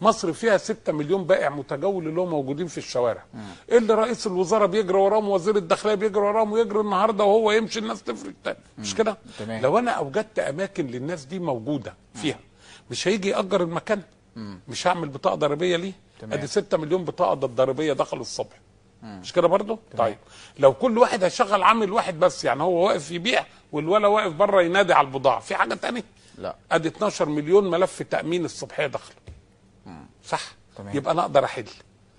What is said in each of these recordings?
مصر فيها 6 مليون بائع متجول اللي هم موجودين في الشوارع مم. اللي رئيس الوزراء بيجري وراهم وزير الداخليه بيجري وراهم ويجري النهارده وهو يمشي الناس تفرق تاني مش كده لو انا اوجدت اماكن للناس دي موجوده فيها مش هيجي ياجر المكان مش هعمل بطاقه ضريبيه ليه ادي 6 مليون بطاقه ضريبيه دخل الصبح مش كده برضه طيب لو كل واحد هيشغل عامل واحد بس يعني هو واقف يبيع والولا واقف بره ينادي على البضاعه في حاجه ثانيه لا ادي 12 مليون ملف تامين الصبحيه دخلوا صح تمام. يبقى انا اقدر احل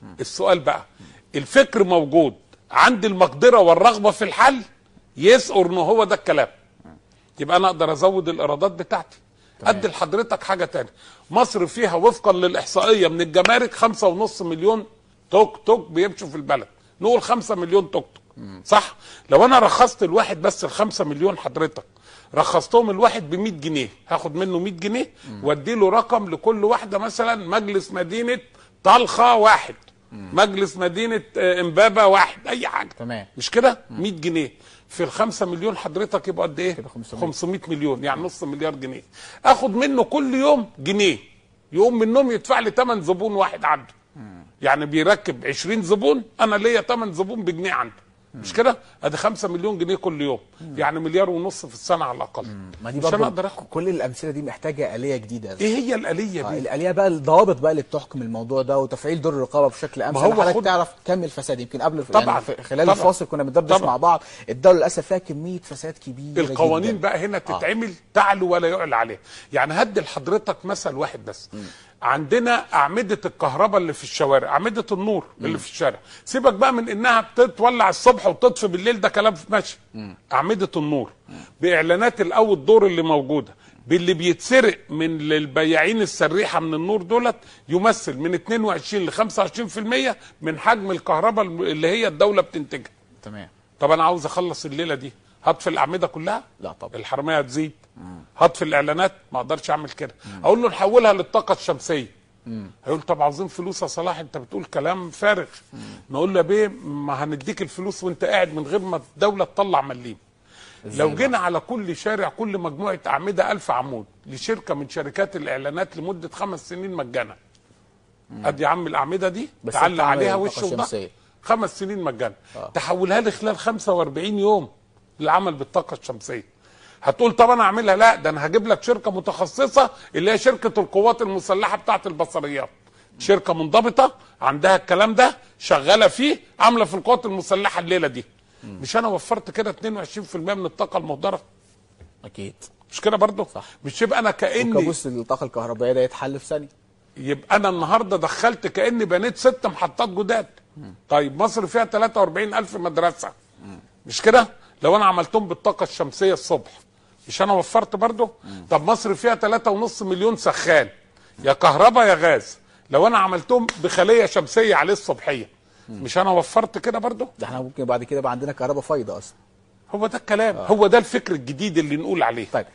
مم. السؤال بقى الفكر موجود عندي المقدره والرغبه في الحل يس اور نو هو ده الكلام يبقى انا اقدر ازود الايرادات بتاعتي ادي لحضرتك حاجه تانية مصر فيها وفقا للاحصائيه من الجمارك خمسة ونص مليون توك توك بيمشوا في البلد نقول خمسة مليون توك توك صح لو انا رخصت الواحد بس ال 5 مليون حضرتك رخصتهم الواحد ب 100 جنيه هاخد منه 100 جنيه وادي له رقم لكل واحده مثلا مجلس مدينه طلخه واحد مم. مجلس مدينه آه، امبابه واحد اي حاجه تمام مش كده 100 جنيه في ال 5 مليون حضرتك يبقى قد ايه 500. 500 مليون يعني نص مليار جنيه اخد منه كل يوم جنيه يقوم منهم يدفع لي ثمن زبون واحد عنده يعني بيركب 20 زبون انا ليا ثمن زبون بجنيه عنده مش كده ادي 5 مليون جنيه كل يوم مم. يعني مليار ونص في السنه على الاقل ما دي مش انا اقدر كل الامثله دي محتاجه اليه جديده ايه هي الاليه آه، دي آه الاليه بقى الضوابط بقى اللي بتحكم الموضوع ده وتفعيل دور الرقابه بشكل امثل هو حضرتك خد... تعرف كم الفساد يمكن قبل طبعا يعني خلال طبعا الفاصل كنا بندردش مع بعض الدوله للاسف فيها كميه فساد كبيره القوانين جداً. بقى هنا آه. تتعمل آه. تعلو ولا يعلى عليها يعني هدي لحضرتك مثل واحد بس عندنا اعمده الكهرباء اللي في الشوارع اعمده النور اللي م. في الشارع سيبك بقى من انها بتتولع الصبح وتطفي بالليل ده كلام ماشي اعمده النور م. باعلانات الاول دور اللي موجوده باللي بيتسرق من البياعين السريحه من النور دولت يمثل من 22 ل 25% من حجم الكهرباء اللي هي الدوله بتنتجها تمام طب انا عاوز اخلص الليله دي هطفي الاعمده كلها لا طبعا الحراميه هتزيد هطفي الاعلانات ما اقدرش اعمل كده اقول له نحولها للطاقه الشمسيه هيقول طب عظيم فلوس يا صلاح انت بتقول كلام فارغ نقول له بيه ما هنديك الفلوس وانت قاعد من غير ما الدوله تطلع مليم لو جينا على كل شارع كل مجموعه اعمده 1000 عمود لشركه من شركات الاعلانات لمده خمس سنين مجانا ادي يا عم الاعمده دي تعلق عليها وش خمس سنين مجانا آه. تحولها لي خلال 45 يوم للعمل بالطاقه الشمسيه هتقول طب انا اعملها لا ده انا هجيب لك شركه متخصصه اللي هي شركه القوات المسلحه بتاعت البصريات شركه منضبطه عندها الكلام ده شغاله فيه عامله في القوات المسلحه الليله دي مش انا وفرت كده 22% من الطاقه المهدره اكيد مش كده برضه صح مش يبقى انا كاني بص الطاقه الكهربائيه ده يتحل في ثانيه يبقى انا النهارده دخلت كاني بنيت ست محطات جداد طيب مصر فيها 43000 مدرسه مش كده لو انا عملتهم بالطاقه الشمسيه الصبح مش انا وفرت برضه طب مصر فيها 3.5 مليون سخان يا كهرباء يا غاز لو انا عملتهم بخليه شمسيه عليه الصبحيه مش انا وفرت كده برضه ده احنا ممكن بعد كده يبقى عندنا كهرباء فايضه اصلا هو ده الكلام آه. هو ده الفكر الجديد اللي نقول عليه طيب